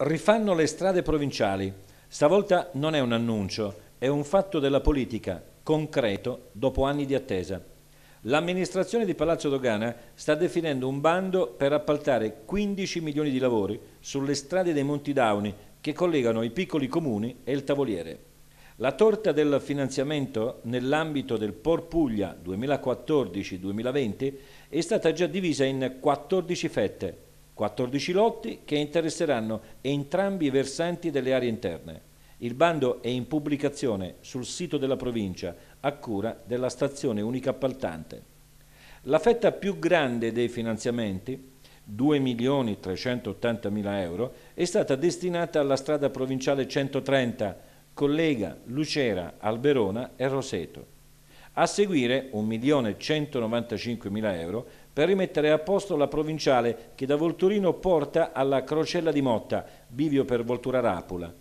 Rifanno le strade provinciali. Stavolta non è un annuncio, è un fatto della politica, concreto, dopo anni di attesa. L'amministrazione di Palazzo Dogana sta definendo un bando per appaltare 15 milioni di lavori sulle strade dei Monti Dauni che collegano i piccoli comuni e il tavoliere. La torta del finanziamento nell'ambito del Por Puglia 2014-2020 è stata già divisa in 14 fette 14 lotti che interesseranno entrambi i versanti delle aree interne. Il bando è in pubblicazione sul sito della provincia a cura della stazione unica appaltante. La fetta più grande dei finanziamenti, 2.380.000 euro, è stata destinata alla strada provinciale 130, collega Lucera, Alberona e Roseto. A seguire 1.195.000 euro per rimettere a posto la provinciale che da Volturino porta alla Crocella di Motta, bivio per Voltura Rapula.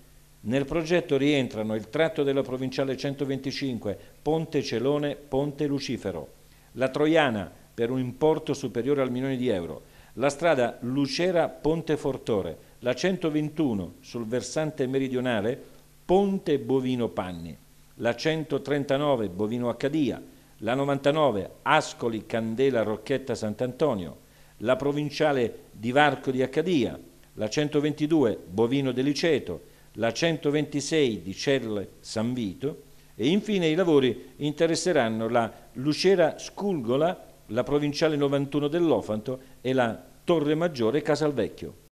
Nel progetto rientrano il tratto della provinciale 125, Ponte Celone, Ponte Lucifero, la Troiana per un importo superiore al milione di euro, la strada Lucera Ponte Fortore, la 121 sul versante meridionale, Ponte Bovino Panni, la 139 Bovino Accadia, la 99 Ascoli Candela Rocchetta Sant'Antonio, la provinciale di Varco di Accadia, la 122 Bovino de Liceto, la 126 di Cerle San Vito e infine i lavori interesseranno la Lucera Sculgola, la provinciale 91 dell'Ofanto e la Torre Maggiore Casalvecchio.